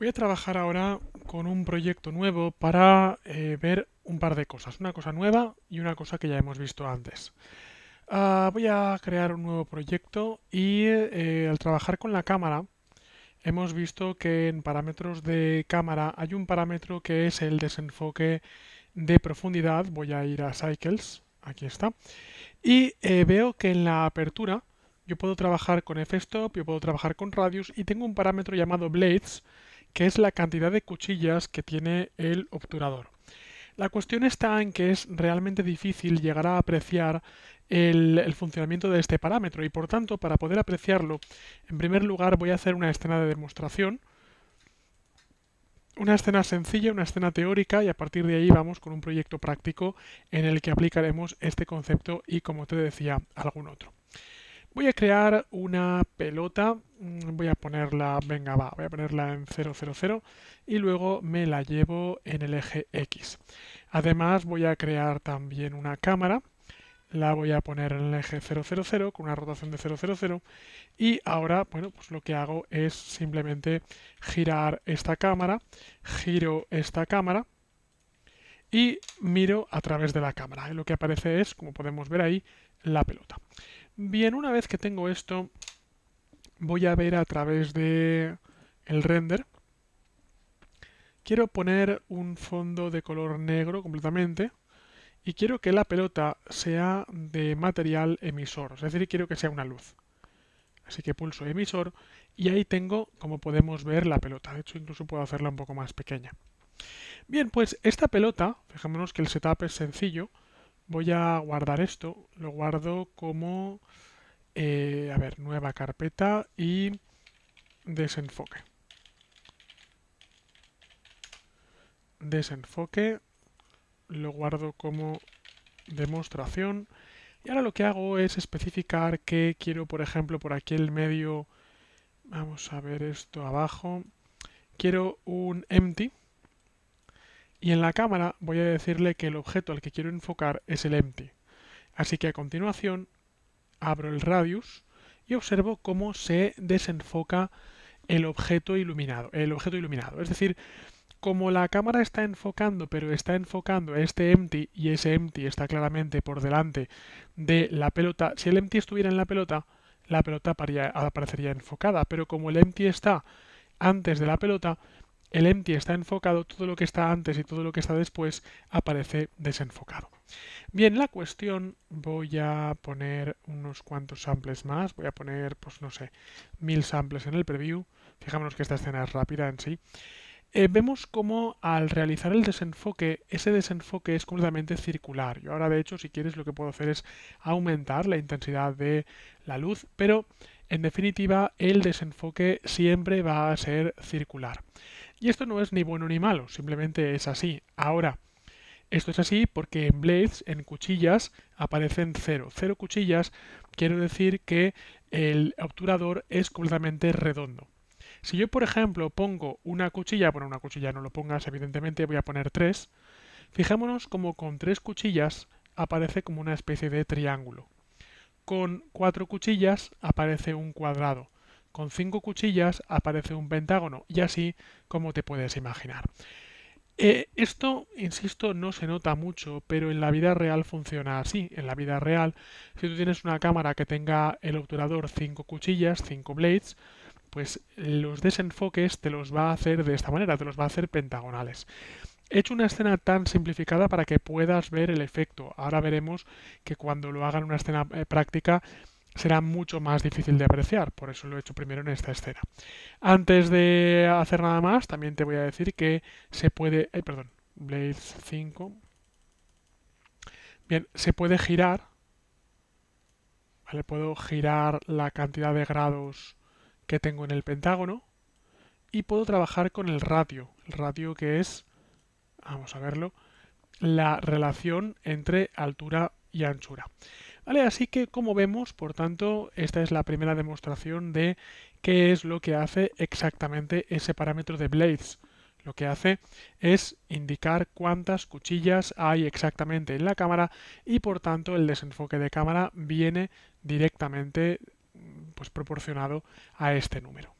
Voy a trabajar ahora con un proyecto nuevo para eh, ver un par de cosas, una cosa nueva y una cosa que ya hemos visto antes. Ah, voy a crear un nuevo proyecto y eh, al trabajar con la cámara hemos visto que en parámetros de cámara hay un parámetro que es el desenfoque de profundidad. Voy a ir a Cycles, aquí está. Y eh, veo que en la apertura yo puedo trabajar con f-stop, yo puedo trabajar con radius y tengo un parámetro llamado blades que es la cantidad de cuchillas que tiene el obturador. La cuestión está en que es realmente difícil llegar a apreciar el, el, funcionamiento de este parámetro y por tanto para poder apreciarlo, en primer lugar voy a hacer una escena de demostración, una escena sencilla, una escena teórica y a partir de ahí vamos con un proyecto práctico en el que aplicaremos este concepto y como te decía algún otro. Voy a crear una pelota, mm, voy a ponerla, venga va, voy a ponerla en 000 y luego me la llevo en el eje X. Además voy a crear también una cámara, la voy a poner en el eje 000 con una rotación de 000 y ahora, bueno, pues lo que hago es simplemente girar esta cámara, giro esta cámara y miro a través de la cámara. lo que aparece es, como podemos ver ahí, la pelota. Bien, una vez que tengo esto, voy a ver a través de el render. Quiero poner un fondo de color negro completamente y quiero que la pelota sea de material emisor, es decir, quiero que sea una luz. Así que pulso emisor y ahí tengo, como podemos ver, la pelota. De hecho, incluso puedo hacerla un poco más pequeña. Bien, pues esta pelota, fijémonos que el setup es sencillo, voy a guardar esto. Lo guardo como, eh, a ver, nueva carpeta y desenfoque. Desenfoque. Lo guardo como demostración. Y ahora lo que hago es especificar que quiero, por ejemplo, por aquí el medio... Vamos a ver esto abajo. Quiero un empty y en la cámara voy a decirle que el objeto al que quiero enfocar es el empty. Así que a continuación abro el radius y observo cómo se desenfoca el objeto iluminado, el objeto iluminado. Es decir, como la cámara está enfocando, pero está enfocando este empty y ese empty está claramente por delante de la pelota, si el empty estuviera en la pelota, la pelota aparecería enfocada, pero como el empty está antes de la pelota, el empty está enfocado, todo lo que está antes y todo lo que está después aparece desenfocado. Bien, la cuestión, voy a poner unos cuantos samples más, voy a poner, pues no sé, mil samples en el preview, fijémonos que esta escena es rápida en sí. Eh, vemos cómo al realizar el desenfoque, ese desenfoque es completamente circular. Yo ahora de hecho si quieres lo que puedo hacer es aumentar la intensidad de la luz, pero en definitiva el desenfoque siempre va a ser circular. Y esto no es ni bueno ni malo, simplemente es así. Ahora, esto es así porque en blades, en cuchillas, aparecen cero. Cero cuchillas quiero decir que el obturador es completamente redondo. Si yo, por ejemplo, pongo una cuchilla, bueno, una cuchilla no lo pongas, evidentemente voy a poner tres, fijémonos como con tres cuchillas aparece como una especie de triángulo. Con cuatro cuchillas aparece un cuadrado. Con cinco cuchillas aparece un pentágono y así como te puedes imaginar. Eh, esto, insisto, no se nota mucho, pero en la vida real funciona así. En la vida real, si tú tienes una cámara que tenga el obturador cinco cuchillas, cinco blades, pues los desenfoques te los va a hacer de esta manera, te los va a hacer pentagonales. He hecho una escena tan simplificada para que puedas ver el efecto. Ahora veremos que cuando lo hagan una escena eh, práctica será mucho más difícil de apreciar, por eso lo he hecho primero en esta escena. Antes de hacer nada más, también te voy a decir que se puede... perdón, Blades 5. Bien, se puede girar. Puedo girar la cantidad de grados que tengo en el pentágono. Y puedo trabajar con el ratio. El radio que es, vamos a verlo, la relación entre altura y anchura. Así que como vemos, por tanto, esta es la primera demostración de qué es lo que hace exactamente ese parámetro de blades. Lo que hace es indicar cuántas cuchillas hay exactamente en la cámara y por tanto el desenfoque de cámara viene directamente pues, proporcionado a este número.